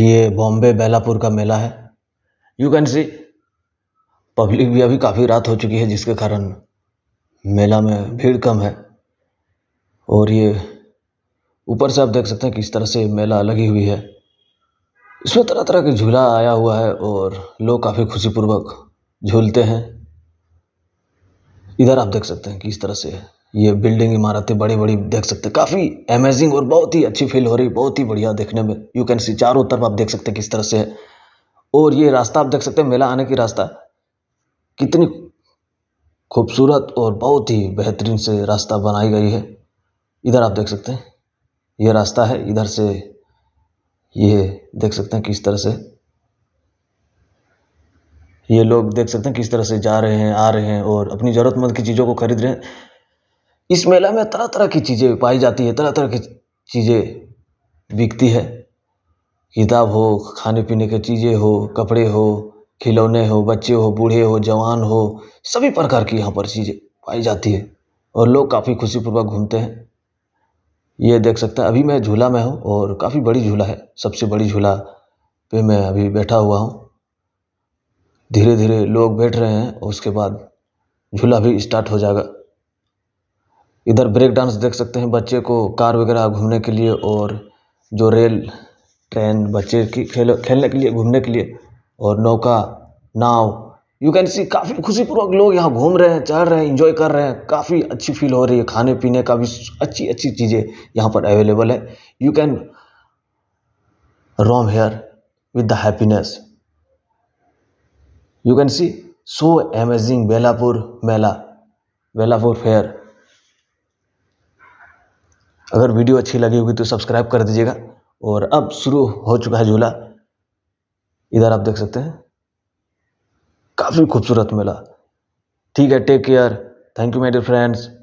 कि ये बॉम्बे बेलापुर का मेला है यू कैन सी पब्लिक भी अभी काफ़ी रात हो चुकी है जिसके कारण मेला में भीड़ कम है और ये ऊपर से आप देख सकते हैं किस तरह से मेला लगी हुई है इसमें तरह तरह के झूला आया हुआ है और लोग काफ़ी खुशीपूर्वक झूलते हैं इधर आप देख सकते हैं किस तरह से है ये बिल्डिंग इमारतें बड़ी बड़ी देख सकते हैं काफ़ी अमेजिंग और बहुत ही अच्छी फील हो रही बहुत ही बढ़िया देखने में यू कैन सी चारों तरफ आप देख सकते हैं किस तरह से है और ये रास्ता आप देख सकते हैं मेला आने की रास्ता कितनी खूबसूरत और बहुत ही बेहतरीन से रास्ता बनाई गई है इधर आप देख सकते हैं ये रास्ता है इधर से ये देख सकते हैं किस तरह से ये लोग देख सकते हैं किस तरह से जा रहे हैं आ रहे हैं और अपनी ज़रूरतमंद की चीज़ों को खरीद रहे हैं इस मेला में तरह तरह की चीज़ें पाई जाती है तरह तरह की चीज़ें बिकती है किताब हो खाने पीने की चीज़ें हो कपड़े हो खिलौने हो बच्चे हो बूढ़े हो जवान हो सभी प्रकार की यहाँ पर चीज़ें पाई जाती है और लोग काफ़ी खुशीपूर्वक घूमते हैं ये देख सकते हैं अभी मैं झूला में हूँ और काफ़ी बड़ी झूला है सबसे बड़ी झूला पे मैं अभी बैठा हुआ हूँ धीरे धीरे लोग बैठ रहे हैं उसके बाद झूला भी स्टार्ट हो जाएगा इधर ब्रेक डांस देख सकते हैं बच्चे को कार वगैरह घूमने के लिए और जो रेल ट्रेन बच्चे की खेल खेलने के लिए घूमने के लिए और नौका नाव यू कैन सी काफ़ी खुशीपूर्वक लोग यहाँ घूम रहे हैं चढ़ रहे हैं इंजॉय कर रहे हैं काफ़ी अच्छी फील हो रही है खाने पीने का भी अच्छी अच्छी चीज़ें यहाँ पर अवेलेबल है you can roam here with the happiness you can see so amazing Belapur मेला बेलापुर फेयर अगर वीडियो अच्छी लगी होगी तो सब्सक्राइब कर दीजिएगा और अब शुरू हो चुका है झूला इधर आप देख सकते हैं काफ़ी खूबसूरत मेला ठीक है take care thank you my dear friends